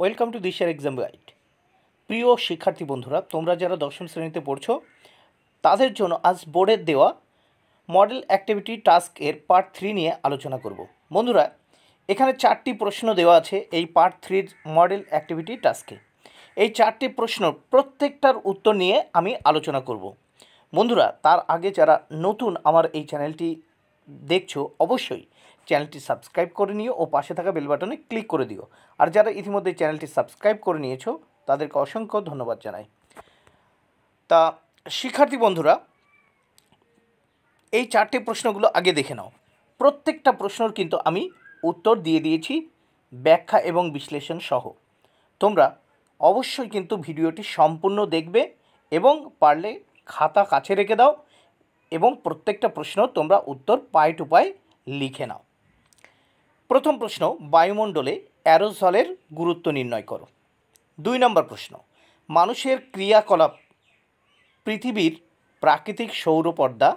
welcome to দিশার exam guide প্রিয় শিক্ষার্থী বন্ধুরা তোমরা যারা দশম শ্রেণীতে পড়ছো তাদের জন্য আজ বোর্ডের দেওয়া মডেল অ্যাক্টিভিটি টাস্ক এর পার্ট থ্রি নিয়ে আলোচনা করব বন্ধুরা এখানে চারটি প্রশ্ন দেওয়া আছে এই পার্ট থ্রির মডেল অ্যাক্টিভিটি টাস্কে এই চারটি প্রশ্ন প্রত্যেকটার উত্তর নিয়ে আমি আলোচনা করব বন্ধুরা তার আগে যারা নতুন আমার এই চ্যানেলটি দেখছো অবশ্যই চ্যানেলটি সাবস্ক্রাইব করে নিও ও পাশে থাকা বেল বাটনে ক্লিক করে দিও আর যারা ইতিমধ্যে চ্যানেলটি সাবস্ক্রাইব করে নিয়েছো তাদেরকে অসংখ্য ধন্যবাদ জানাই তা শিক্ষার্থী বন্ধুরা এই চারটে প্রশ্নগুলো আগে দেখে নাও প্রত্যেকটা প্রশ্নর কিন্তু আমি উত্তর দিয়ে দিয়েছি ব্যাখ্যা এবং বিশ্লেষণ সহ তোমরা অবশ্যই কিন্তু ভিডিওটি সম্পূর্ণ দেখবে এবং পারলে খাতা কাছে রেখে দাও এবং প্রত্যেকটা প্রশ্ন তোমরা উত্তর পাই টু পাই লিখে নাও প্রথম প্রশ্ন বায়ুমণ্ডলে অ্যারোসলের গুরুত্ব নির্ণয় করো দুই নম্বর প্রশ্ন মানুষের ক্রিয়াকলাপ পৃথিবীর প্রাকৃতিক সৌরপর্দা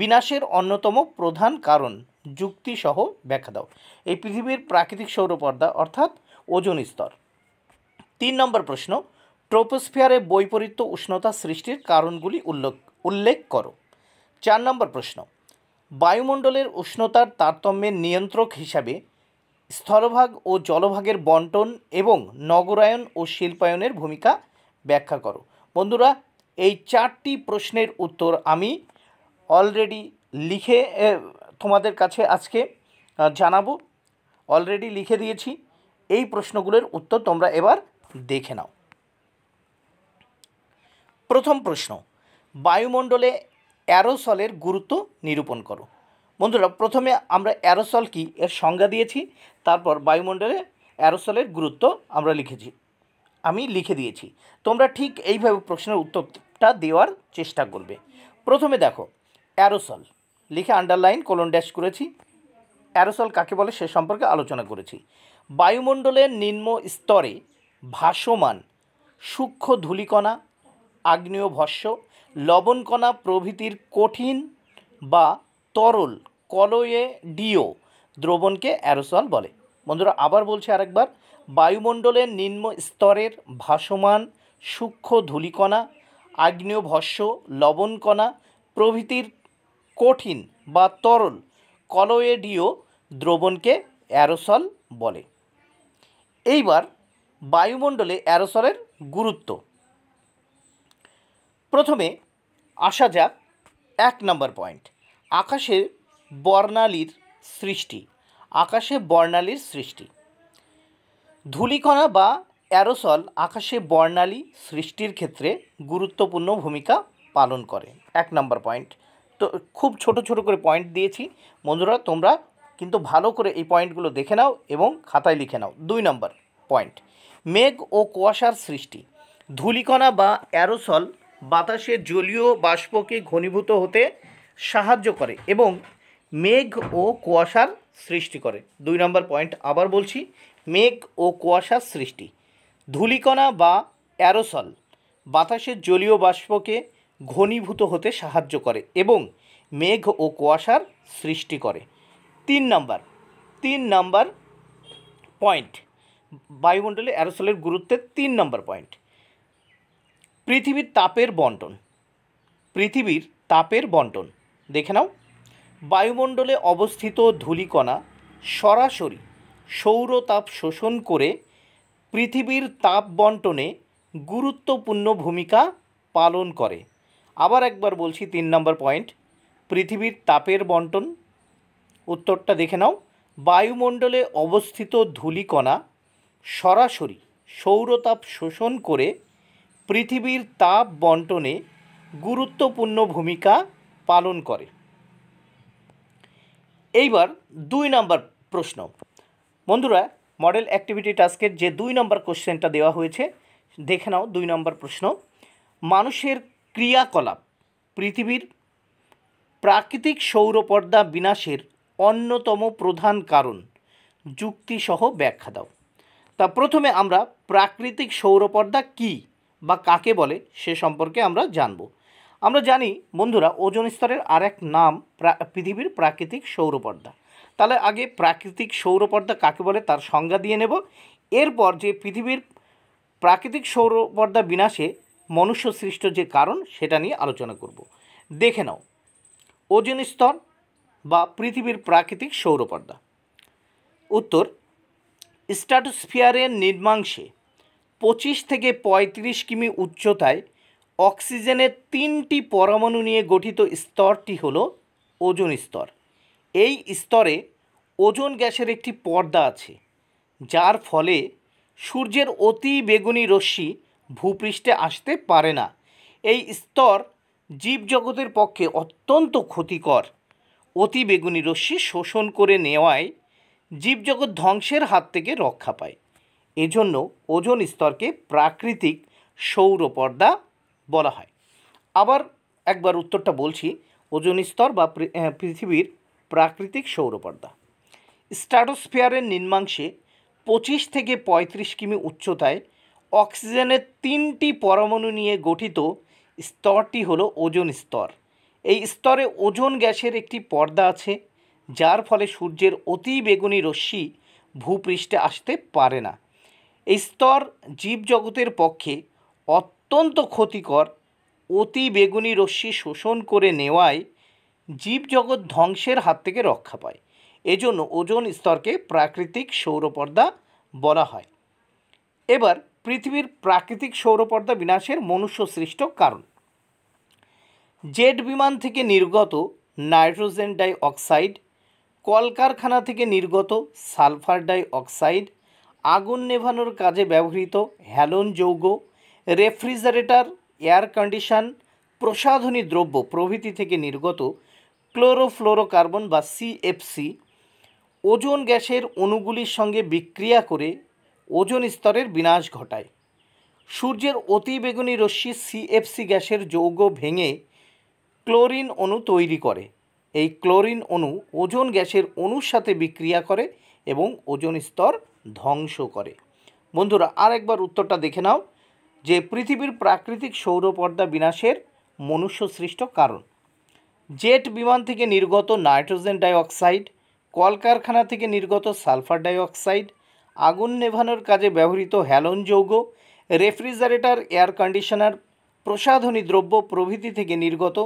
বিনাশের অন্যতম প্রধান কারণ যুক্তিসহ ব্যাখ্যা দাও এই পৃথিবীর প্রাকৃতিক সৌরপর্দা অর্থাৎ ওজন স্তর তিন নম্বর প্রশ্ন ট্রোপোস্ফিয়ারে বৈপরীত্য উষ্ণতা সৃষ্টির কারণগুলি উল্লেখ উল্লেখ করো চার নম্বর প্রশ্ন বায়ুমণ্ডলের উষ্ণতার তারতম্যের নিয়ন্ত্রক হিসাবে স্থলভাগ ও জলভাগের বন্টন এবং নগরায়ন ও শিল্পায়নের ভূমিকা ব্যাখ্যা করো বন্ধুরা এই চারটি প্রশ্নের উত্তর আমি অলরেডি লিখে তোমাদের কাছে আজকে জানাবো অলরেডি লিখে দিয়েছি এই প্রশ্নগুলোর উত্তর তোমরা এবার দেখে নাও প্রথম প্রশ্ন বায়ুমণ্ডলে অ্যারোসলের গুরুত্ব নিরূপণ করো বন্ধুরা প্রথমে আমরা অ্যারোসল কি এর সংজ্ঞা দিয়েছি তারপর বায়ুমণ্ডলে অ্যারোসলের গুরুত্ব আমরা লিখেছি আমি লিখে দিয়েছি তোমরা ঠিক এইভাবে প্রশ্নের উত্তরটা দেওয়ার চেষ্টা করবে প্রথমে দেখো অ্যারোসল লিখে আন্ডারলাইন কোলন ড্যাশ করেছি অ্যারোসল কাকে বলে সে সম্পর্কে আলোচনা করেছি বায়ুমণ্ডলের নিম্ন স্তরে ভাসমান সূক্ষ্ম ধূলিকণা আগ্নেয় ভস্য লবণকণা প্রভৃতির কঠিন বা তরল কলয়ে ডিও দ্রবণকে অ্যারোসল বলে বন্ধুরা আবার বলছি আরেকবার বায়ুমণ্ডলের নিম্ন স্তরের ভাসমান সূক্ষ্ম ধূলিকণা আগ্নেয় ভস্য লবণকণা প্রভৃতির কঠিন বা তরল কলোয়েডিও দ্রবণকে অ্যারোসল বলে এইবার বায়ুমণ্ডলে অ্যারোসলের গুরুত্ব প্রথমে আসা যাক এক নম্বর পয়েন্ট আকাশে বর্ণালীর সৃষ্টি আকাশে বর্ণালীর সৃষ্টি ধূলিকণা বা অ্যারোসল আকাশে বর্ণালী সৃষ্টির ক্ষেত্রে গুরুত্বপূর্ণ ভূমিকা পালন করে এক নম্বর পয়েন্ট তো খুব ছোট ছোট করে পয়েন্ট দিয়েছি বন্ধুরা তোমরা কিন্তু ভালো করে এই পয়েন্টগুলো দেখে নাও এবং খাতায় লিখে নাও দুই নম্বর পয়েন্ট মেঘ ও কুয়াশার সৃষ্টি ধূলিকণা বা অ্যারোসল বাতাসে জলীয় বাষ্পকে ঘনীভূত হতে সাহায্য করে এবং মেঘ ও কুয়াশার সৃষ্টি করে দুই নম্বর পয়েন্ট আবার বলছি মেঘ ও কুয়াশার সৃষ্টি ধূলিকণা বা অ্যারোসল বাতাসের জলীয় বাষ্পকে ঘনীভূত হতে সাহায্য করে এবং মেঘ ও কুয়াশার সৃষ্টি করে তিন নাম্বার তিন নাম্বার পয়েন্ট বায়ুমণ্ডলে অ্যারোসলের গুরুত্বের তিন নম্বর পয়েন্ট পৃথিবীর তাপের বন্টন পৃথিবীর তাপের বন্টন দেখে নাও বায়ুমণ্ডলে অবস্থিত ধূলিকণা সরাসরি সৌরতাপ শোষণ করে পৃথিবীর তাপ বন্টনে গুরুত্বপূর্ণ ভূমিকা পালন করে আবার একবার বলছি তিন নম্বর পয়েন্ট পৃথিবীর তাপের বন্টন উত্তরটা দেখে নাও বায়ুমণ্ডলে অবস্থিত ধূলিকণা সরাসরি সৌরতাপ শোষণ করে পৃথিবীর তাপ বন্টনে গুরুত্বপূর্ণ ভূমিকা পালন করে এইবার দুই নাম্বার প্রশ্ন বন্ধুরা মডেল অ্যাক্টিভিটি টাস্কের যে দুই নম্বর কোশ্চেনটা দেওয়া হয়েছে দেখে নাও দুই নম্বর প্রশ্ন মানুষের ক্রিয়াকলাপ পৃথিবীর প্রাকৃতিক সৌরপর্দা বিনাশের অন্যতম প্রধান কারণ যুক্তিসহ ব্যাখ্যা দাও তা প্রথমে আমরা প্রাকৃতিক সৌরপর্দা কি বা কাকে বলে সে সম্পর্কে আমরা জানব আমরা জানি বন্ধুরা ওজন স্তরের আরেক নাম পৃথিবীর প্রাকৃতিক সৌরপর্দা তাহলে আগে প্রাকৃতিক সৌরপর্দা কাকে বলে তার সংজ্ঞা দিয়ে নেব এরপর যে পৃথিবীর প্রাকৃতিক সৌরপর্দা বিনাশে মনুষ্য সৃষ্ট যে কারণ সেটা নিয়ে আলোচনা করব দেখে নাও ওজন স্তর বা পৃথিবীর প্রাকৃতিক সৌরপর্দা উত্তর স্ট্রাটোস্ফিয়ারের নির্মাংশে পঁচিশ থেকে পঁয়ত্রিশ কিমি উচ্চতায় অক্সিজেনের তিনটি পরমাণু নিয়ে গঠিত স্তরটি হল ওজোন স্তর এই স্তরে ওজোন গ্যাসের একটি পর্দা আছে যার ফলে সূর্যের অতি বেগুনি রশ্মি ভূপৃষ্ঠে আসতে পারে না এই স্তর জীবজগতের পক্ষে অত্যন্ত ক্ষতিকর অতি বেগুনি রশ্মি শোষণ করে নেওয়ায় জীবজগৎ ধ্বংসের হাত থেকে রক্ষা পায় এজন্য ওজোন স্তরকে প্রাকৃতিক সৌর পর্দা বলা হয় আবার একবার উত্তরটা বলছি ওজন স্তর বা পৃথিবীর প্রাকৃতিক সৌরপর্দা স্ট্রাটোস্ফিয়ারের নিম্নাংশে পঁচিশ থেকে পঁয়ত্রিশ কিমি উচ্চতায় অক্সিজেনের তিনটি পরমাণু নিয়ে গঠিত স্তরটি হলো ওজন স্তর এই স্তরে ওজন গ্যাসের একটি পর্দা আছে যার ফলে সূর্যের অতি বেগুনি রশ্মি ভূপৃষ্ঠে আসতে পারে না এই স্তর জীবজগতের পক্ষে অত্য অত্যন্ত ক্ষতিকর অতি বেগুনি রশ্মি শোষণ করে নেওয়ায় জীবজগৎ ধ্বংসের হাত থেকে রক্ষা পায় এজন্য ওজন স্তরকে প্রাকৃতিক সৌরপর্দা বলা হয় এবার পৃথিবীর প্রাকৃতিক সৌরপর্দা বিনাশের মনুষ্য সৃষ্ট কারণ জেট বিমান থেকে নির্গত নাইট্রোজেন ডাই অক্সাইড কলকারখানা থেকে নির্গত সালফার ডাই অক্সাইড আগুন নেভানোর কাজে ব্যবহৃত হ্যালোন যৌগ রেফ্রিজারেটর এয়ার কন্ডিশন প্রসাধনী দ্রব্য প্রভৃতি থেকে নির্গত ক্লোরোফ্লোরোকার্বন বা সিএফসি ওজোন গ্যাসের অণুগুলির সঙ্গে বিক্রিয়া করে ওজন স্তরের বিনাশ ঘটায় সূর্যের অতিবেগুনি রশ্মি সিএফসি গ্যাসের যৌগ ভেঙে ক্লোরিন অণু তৈরি করে এই ক্লোরিন অণু ওজোন গ্যাসের অণুর সাথে বিক্রিয়া করে এবং ওজন স্তর ধ্বংস করে বন্ধুরা আরেকবার উত্তরটা দেখে নাও যে পৃথিবীর প্রাকৃতিক সৌরপর্দা বিনাশের মনুষ্য সৃষ্ট কারণ জেট বিমান থেকে নির্গত নাইট্রোজেন ডাইঅক্সাইড কলকারখানা থেকে নির্গত সালফার ডাইঅক্সাইড আগুন নেভানোর কাজে ব্যবহৃত হ্যালন যৌগ রেফ্রিজারেটর এয়ার কন্ডিশনার প্রসাধনী দ্রব্য প্রভৃতি থেকে নির্গত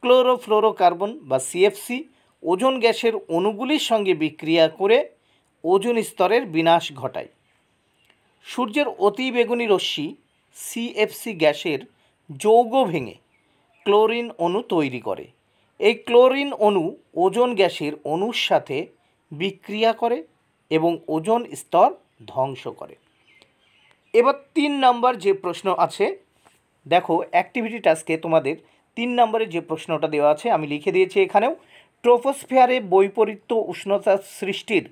ক্লোরোফ্লোরোকার্বন বা সিএফসি ওজন গ্যাসের অণুগুলির সঙ্গে বিক্রিয়া করে ওজন স্তরের বিনাশ ঘটায় সূর্যের অতি বেগুনি রশ্মি সিএফসি গ্যাসের যৌগ ভেঙে ক্লোরিন অণু তৈরি করে এই ক্লোরিন অণু ওজন গ্যাসের অণুর সাথে বিক্রিয়া করে এবং ওজন স্তর ধ্বংস করে এবার তিন নাম্বার যে প্রশ্ন আছে দেখো অ্যাক্টিভিটি টাস্কে তোমাদের তিন নম্বরে যে প্রশ্নটা দেওয়া আছে আমি লিখে দিয়েছি এখানেও ট্রোপোস্ফিয়ারে বৈপরীত্য উষ্ণতা সৃষ্টির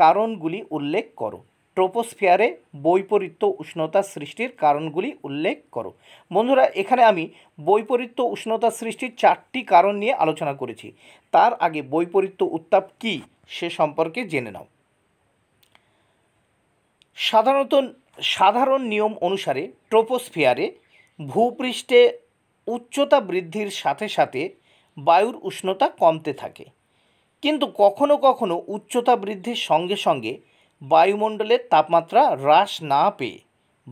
কারণগুলি উল্লেখ করো ট্রোপোস্ফিয়ারে বৈপরীত্য উষ্ণতা সৃষ্টির কারণগুলি উল্লেখ করো বন্ধুরা এখানে আমি বৈপরীত্য উষ্ণতা সৃষ্টির চারটি কারণ নিয়ে আলোচনা করেছি তার আগে বৈপরীত্য উত্তাপ কি সে সম্পর্কে জেনে নাও সাধারণত সাধারণ নিয়ম অনুসারে ট্রোপোস্ফিয়ারে ভূপৃষ্ঠে উচ্চতা বৃদ্ধির সাথে সাথে বায়ুর উষ্ণতা কমতে থাকে কিন্তু কখনো কখনো উচ্চতা বৃদ্ধির সঙ্গে সঙ্গে বায়ুমণ্ডলের তাপমাত্রা হ্রাস না পেয়ে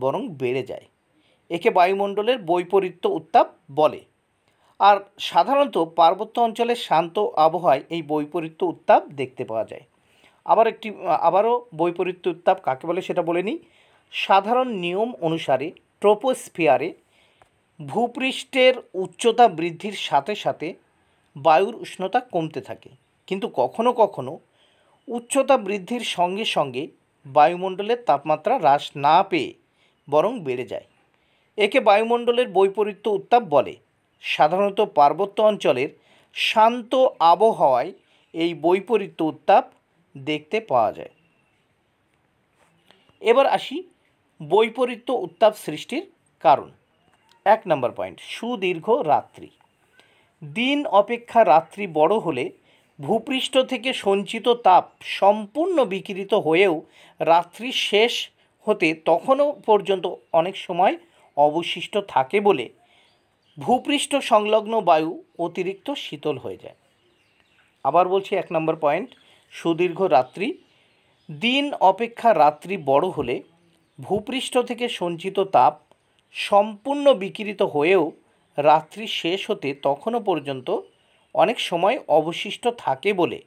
বরং বেড়ে যায় একে বায়ুমণ্ডলের বৈপরীত্য উত্তাপ বলে আর সাধারণত পার্বত্য অঞ্চলের শান্ত আবহাওয়ায় এই বৈপরীত্য উত্তাপ দেখতে পাওয়া যায় আবার একটি আবারও বৈপরীত্য উত্তাপ কাকে বলে সেটা বলে নিই সাধারণ নিয়ম অনুসারে ট্রোপোস্ফিয়ারে ভূপৃষ্ঠের উচ্চতা বৃদ্ধির সাথে সাথে বায়ুর উষ্ণতা কমতে থাকে কিন্তু কখনো কখনো উচ্চতা বৃদ্ধির সঙ্গে সঙ্গে বায়ুমণ্ডলের তাপমাত্রা হ্রাস না পেয়ে বরং বেড়ে যায় একে বায়ুমণ্ডলের বৈপরীত্য উত্তাপ বলে সাধারণত পার্বত্য অঞ্চলের শান্ত আবহাওয়ায় এই বৈপরীত্য উত্তাপ দেখতে পাওয়া যায় এবার আসি বৈপরীত্য উত্তাপ সৃষ্টির কারণ এক নম্বর পয়েন্ট সুদীর্ঘ রাত্রি দিন অপেক্ষা রাত্রি বড় হলে ভূপৃষ্ঠ থেকে সঞ্চিত তাপ সম্পূর্ণ বিকৃত হয়েও রাত্রি শেষ হতে তখনও পর্যন্ত অনেক সময় অবশিষ্ট থাকে বলে ভূপৃষ্ঠ সংলগ্ন বায়ু অতিরিক্ত শীতল হয়ে যায় আবার বলছি এক নম্বর পয়েন্ট সুদীর্ঘ রাত্রি দিন অপেক্ষা রাত্রি বড় হলে ভূপৃষ্ঠ থেকে সঞ্চিত তাপ সম্পূর্ণ বিকৃত হয়েও রাত্রি শেষ হতে তখনও পর্যন্ত অনেক সময় অবশিষ্ট থাকে বলে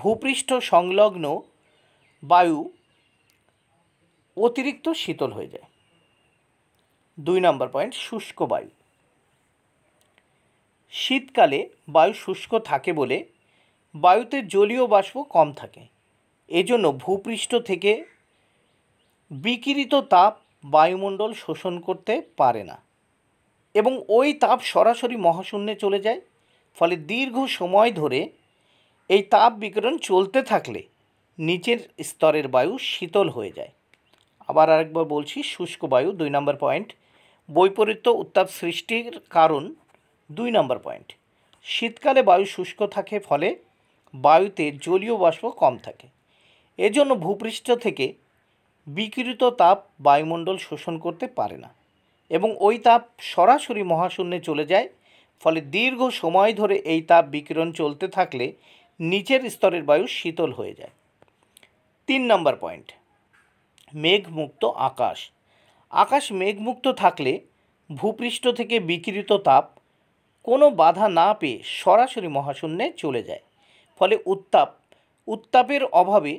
ভূপৃষ্ঠ সংলগ্ন বায়ু অতিরিক্ত শীতল হয়ে যায় দুই নম্বর পয়েন্ট শুষ্ক বায়ু শীতকালে বায়ু শুষ্ক থাকে বলে বায়ুতে জলীয় বাষ্প কম থাকে এজন্য ভূপৃষ্ঠ থেকে বিকিরিত তাপ বায়ুমণ্ডল শোষণ করতে পারে না এবং ওই তাপ সরাসরি মহাশূন্যে চলে যায় ফলে দীর্ঘ সময় ধরে এই তাপ বিকিরণ চলতে থাকলে নিচের স্তরের বায়ু শীতল হয়ে যায় আবার আরেকবার বলছি শুষ্ক বায়ু দুই নম্বর পয়েন্ট বৈপরীত্য উত্তাপ সৃষ্টির কারণ দুই নম্বর পয়েন্ট শীতকালে বায়ু শুষ্ক থাকে ফলে বায়ুতে জলীয় বাষ্প কম থাকে এজন্য ভূপৃষ্ঠ থেকে বিকিরিত তাপ বায়ুমণ্ডল শোষণ করতে পারে না এবং ওই তাপ সরাসরি মহাশূন্যে চলে যায় ফলে দীর্ঘ সময় ধরে এই তাপ বিকিরণ চলতে থাকলে নিচের স্তরের বায়ু শীতল হয়ে যায় তিন নম্বর পয়েন্ট মেঘমুক্ত আকাশ আকাশ মেঘমুক্ত থাকলে ভূপৃষ্ঠ থেকে বিকৃত তাপ কোনো বাধা না পেয়ে সরাসরি মহাশূন্যে চলে যায় ফলে উত্তাপ উত্তাপের অভাবে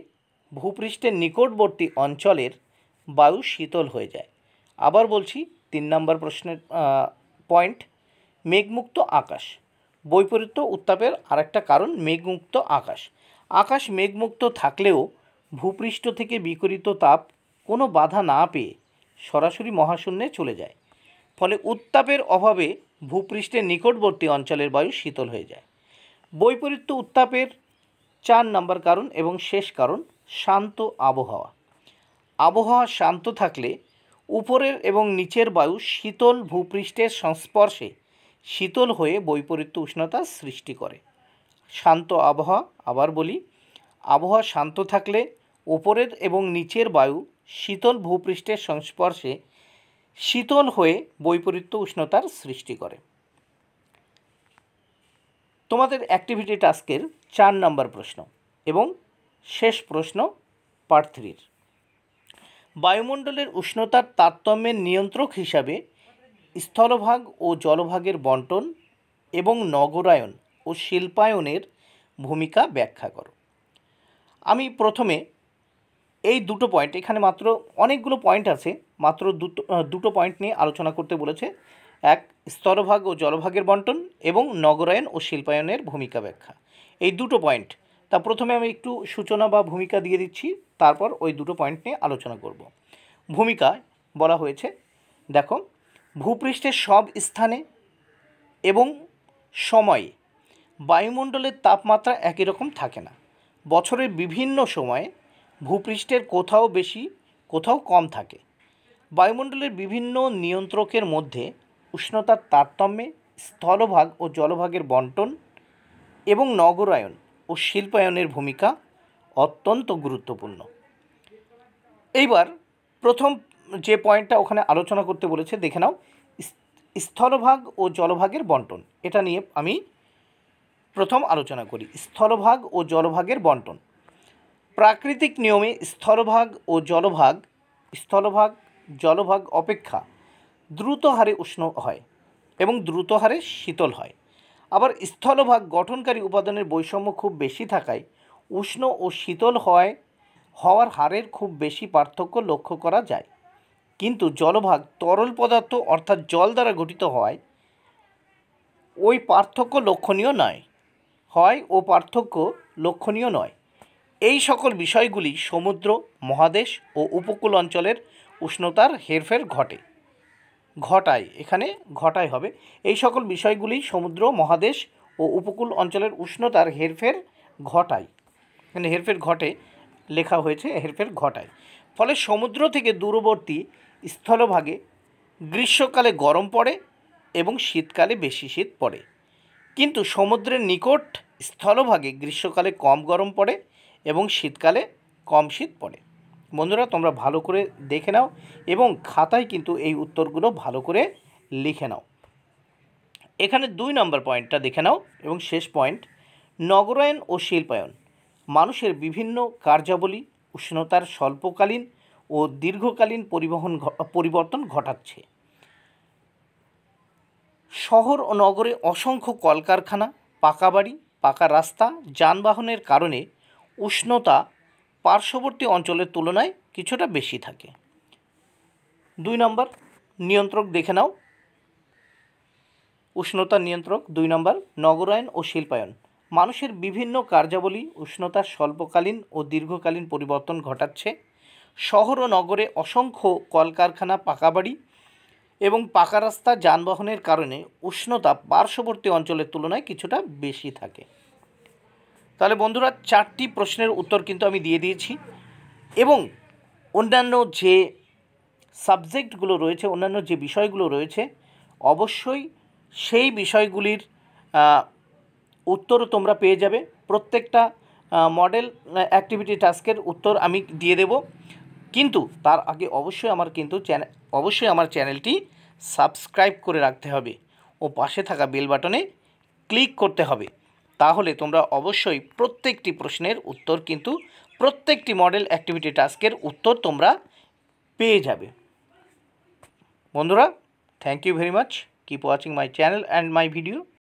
ভূপৃষ্ঠের নিকটবর্তী অঞ্চলের বায়ু শীতল হয়ে যায় আবার বলছি তিন নম্বর প্রশ্নের পয়েন্ট মেঘমুক্ত আকাশ বৈপরীত্য উত্তাপের আরেকটা কারণ মেঘমুক্ত আকাশ আকাশ মেঘমুক্ত থাকলেও ভূপৃষ্ঠ থেকে বিকরিত তাপ কোনো বাধা না পেয়ে সরাসরি মহাশূন্যে চলে যায় ফলে উত্তাপের অভাবে ভূপৃষ্ঠের নিকটবর্তী অঞ্চলের বায়ু শীতল হয়ে যায় বৈপরীত্য উত্তাপের চার নম্বর কারণ এবং শেষ কারণ শান্ত আবহাওয়া আবহাওয়া শান্ত থাকলে উপরের এবং নিচের বায়ু শীতল ভূপৃষ্ঠের সংস্পর্শে শীতল হয়ে বৈপরীত্য উষ্ণতা সৃষ্টি করে শান্ত আবহাওয়া আবার বলি আবহাওয়া শান্ত থাকলে ওপরের এবং নিচের বায়ু শীতল ভূপৃষ্ঠের সংস্পর্শে শীতল হয়ে বৈপরীত্য উষ্ণতার সৃষ্টি করে তোমাদের অ্যাক্টিভিটি টাস্কের চার নম্বর প্রশ্ন এবং শেষ প্রশ্ন পার্ট থ্রির বায়ুমণ্ডলের উষ্ণতার তারতম্যের নিয়ন্ত্রক হিসাবে স্থলভাগ ও জলভাগের বন্টন এবং নগরায়ন ও শিল্পায়নের ভূমিকা ব্যাখ্যা করো আমি প্রথমে এই দুটো পয়েন্ট এখানে মাত্র অনেকগুলো পয়েন্ট আছে মাত্র দুটো দুটো পয়েন্ট নিয়ে আলোচনা করতে বলেছে এক স্তরভাগ ও জলভাগের বন্টন এবং নগরায়ন ও শিল্পায়নের ভূমিকা ব্যাখ্যা এই দুটো পয়েন্ট তা প্রথমে আমি একটু সূচনা বা ভূমিকা দিয়ে দিচ্ছি তারপর ওই দুটো পয়েন্ট নিয়ে আলোচনা করব ভূমিকায় বলা হয়েছে দেখো ভূপৃষ্ঠের সব স্থানে এবং সময়ে বায়ুমণ্ডলের তাপমাত্রা একই রকম থাকে না বছরের বিভিন্ন সময়ে ভূপৃষ্ঠের কোথাও বেশি কোথাও কম থাকে বায়ুমণ্ডলের বিভিন্ন নিয়ন্ত্রকের মধ্যে উষ্ণতার তারতম্যে স্থলভাগ ও জলভাগের বন্টন এবং নগরায়ন ও শিল্পায়নের ভূমিকা অত্যন্ত গুরুত্বপূর্ণ এইবার প্রথম যে পয়েন্টটা ওখানে আলোচনা করতে বলেছে দেখে নাও স্থলভাগ ও জলভাগের বন্টন এটা নিয়ে আমি প্রথম আলোচনা করি স্থলভাগ ও জলভাগের বন্টন প্রাকৃতিক নিয়মে স্থলভাগ ও জলভাগ স্থলভাগ জলভাগ অপেক্ষা দ্রুত হারে উষ্ণ হয় এবং দ্রুত হারে শীতল হয় আবার স্থলভাগ গঠনকারী উপাদানের বৈষম্য খুব বেশি থাকায় উষ্ণ ও শীতল হয় হওয়ার হারের খুব বেশি পার্থক্য লক্ষ্য করা যায় কিন্তু জলভাগ তরল পদার্থ অর্থাৎ জল দ্বারা গঠিত হয় ওই পার্থক্য লক্ষণীয় নয় হয় ও পার্থক্য লক্ষণীয় নয় এই সকল বিষয়গুলি সমুদ্র মহাদেশ ও উপকূল অঞ্চলের উষ্ণতার হেরফের ঘটে ঘটায় এখানে ঘটায় হবে এই সকল বিষয়গুলি সমুদ্র মহাদেশ ও উপকূল অঞ্চলের উষ্ণতার হেরফের ঘটায় এখানে হেরফের ঘটে লেখা হয়েছে হেরফের ঘটায় ফলে সমুদ্র থেকে দূরবর্তী স্থলভাগে গ্রীষ্মকালে গরম পড়ে এবং শীতকালে বেশি শীত পড়ে কিন্তু সমুদ্রের নিকট স্থলভাগে গ্রীষ্মকালে কম গরম পড়ে এবং শীতকালে কম শীত পড়ে বন্ধুরা তোমরা ভালো করে দেখে নাও এবং খাতায় কিন্তু এই উত্তরগুলো ভালো করে লিখে নাও এখানে দুই নম্বর পয়েন্টটা দেখে নাও এবং শেষ পয়েন্ট নগরায়ন ও শিল্পায়ন মানুষের বিভিন্ন কার্যাবলী উষ্ণতার স্বল্পকালীন ও দীর্ঘকালীন পরিবহন পরিবর্তন ঘটাচ্ছে শহর ও নগরে অসংখ্য কলকারখানা পাকা বাড়ি পাকা রাস্তা যানবাহনের কারণে উষ্ণতা পার্শ্ববর্তী অঞ্চলের তুলনায় কিছুটা বেশি থাকে দুই নম্বর নিয়ন্ত্রক দেখে নাও উষ্ণতা নিয়ন্ত্রক দুই নম্বর নগরায়ন ও শিল্পায়ন মানুষের বিভিন্ন কার্যাবলী উষ্ণতার স্বল্পকালীন ও দীর্ঘকালীন পরিবর্তন ঘটাচ্ছে শহর ও নগরে অসংখ্য কলকারখানা পাকা বাড়ি এবং পাকা রাস্তা যানবাহনের কারণে উষ্ণতা পার্শ্ববর্তী অঞ্চলের তুলনায় কিছুটা বেশি থাকে তাহলে বন্ধুরা চারটি প্রশ্নের উত্তর কিন্তু আমি দিয়ে দিয়েছি এবং অন্যান্য যে সাবজেক্টগুলো রয়েছে অন্যান্য যে বিষয়গুলো রয়েছে অবশ্যই সেই বিষয়গুলির উত্তরও তোমরা পেয়ে যাবে প্রত্যেকটা মডেল অ্যাক্টিভিটি টাস্কের উত্তর আমি দিয়ে দেব কিন্তু তার আগে অবশ্যই আমার কিন্তু চ্যানেল অবশ্যই আমার চ্যানেলটি সাবস্ক্রাইব করে রাখতে হবে ও পাশে থাকা বেল বাটনে ক্লিক করতে হবে তাহলে তোমরা অবশ্যই প্রত্যেকটি প্রশ্নের উত্তর কিন্তু প্রত্যেকটি মডেল অ্যাক্টিভিটি টাস্কের উত্তর তোমরা পেয়ে যাবে বন্ধুরা thank you very much keep watching my channel and my video